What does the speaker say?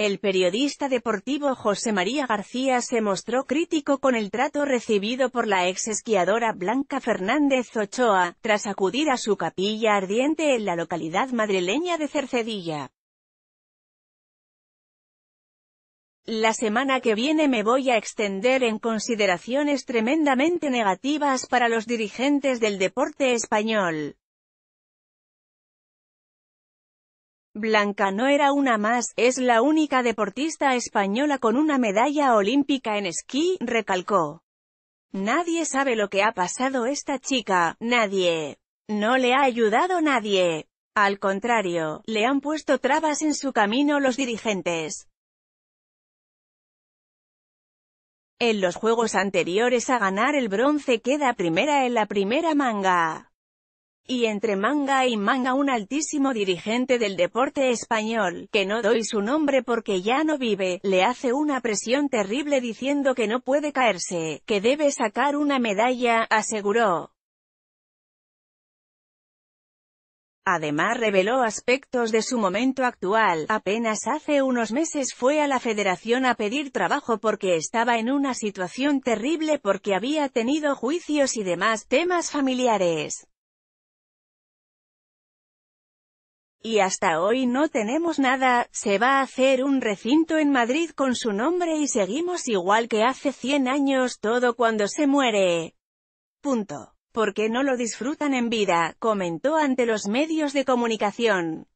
El periodista deportivo José María García se mostró crítico con el trato recibido por la ex esquiadora Blanca Fernández Ochoa, tras acudir a su capilla ardiente en la localidad madrileña de Cercedilla. La semana que viene me voy a extender en consideraciones tremendamente negativas para los dirigentes del deporte español. Blanca no era una más, es la única deportista española con una medalla olímpica en esquí, recalcó. Nadie sabe lo que ha pasado esta chica, nadie. No le ha ayudado nadie. Al contrario, le han puesto trabas en su camino los dirigentes. En los juegos anteriores a ganar el bronce queda primera en la primera manga y entre manga y manga un altísimo dirigente del deporte español, que no doy su nombre porque ya no vive, le hace una presión terrible diciendo que no puede caerse, que debe sacar una medalla, aseguró. Además reveló aspectos de su momento actual, apenas hace unos meses fue a la federación a pedir trabajo porque estaba en una situación terrible porque había tenido juicios y demás temas familiares. y hasta hoy no tenemos nada, se va a hacer un recinto en Madrid con su nombre y seguimos igual que hace 100 años todo cuando se muere. Punto. ¿Por qué no lo disfrutan en vida? comentó ante los medios de comunicación.